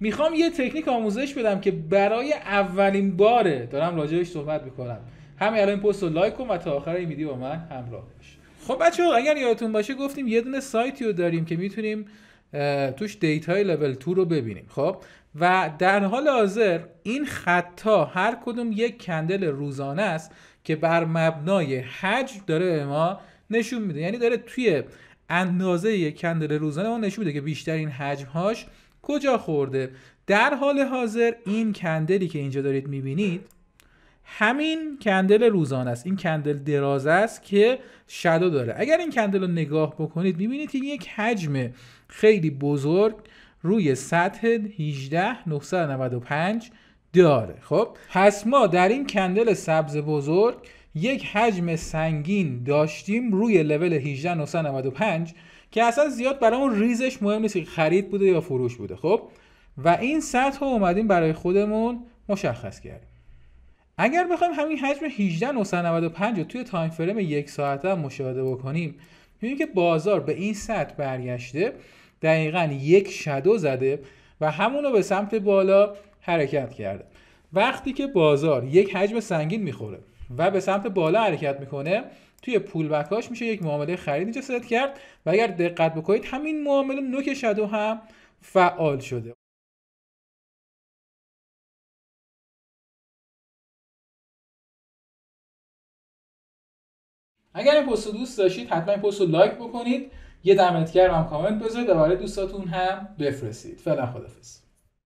میخوام یه تکنیک آموزش بدم که برای اولین باره دارم راجعش صحبت بکنم همین الان پست رو لایک کن و تا آخر این ویدیو با من همراه باش خب بچه اگر یادتون باشه گفتیم یه دونه سایتی رو داریم که میتونیم توش های لول 2 رو ببینیم خب و در حال حاضر این خطا هر کدوم یک کندل روزانه است که بر مبنای حجم داره به ما نشون میده یعنی داره توی اندازه یک کندل روزانه ما نشون میده که بیشترین حجم هاش کجا خورده در حال حاضر این کندلی که اینجا دارید میبینید همین کندل روزانه است این کندل دراز است که شدو داره اگر این کندل رو نگاه بکنید میبینید که یک حجم خیلی بزرگ روی سطح 18995 داره خب پس ما در این کندل سبز بزرگ یک حجم سنگین داشتیم روی لول 18995 که اصلا زیاد برامون ریزش مهم نیست که خرید بوده یا فروش بوده خب و این سطح رو اومدیم برای خودمون مشخص کردیم اگر بخوایم همین حجم 18995 رو توی تایم فریم یک ساعته هم مشاهده بکنیم میبینیم که بازار به این سطح برگشته دقیقا یک شدو زده و همونو به سمت بالا حرکت کرده وقتی که بازار یک حجم سنگین میخوره و به سمت بالا حرکت میکنه توی پول بکاش میشه یک معامله خرید اینجا کرد و اگر دقت بکنید همین معامله نوک شدو هم فعال شده اگر این پست دوست داشتید حتما این پست رو لایک بکنید یه دمت گرم هم کامنت بذارید و برای دوستاتون هم بفرستید فعلا خدافظ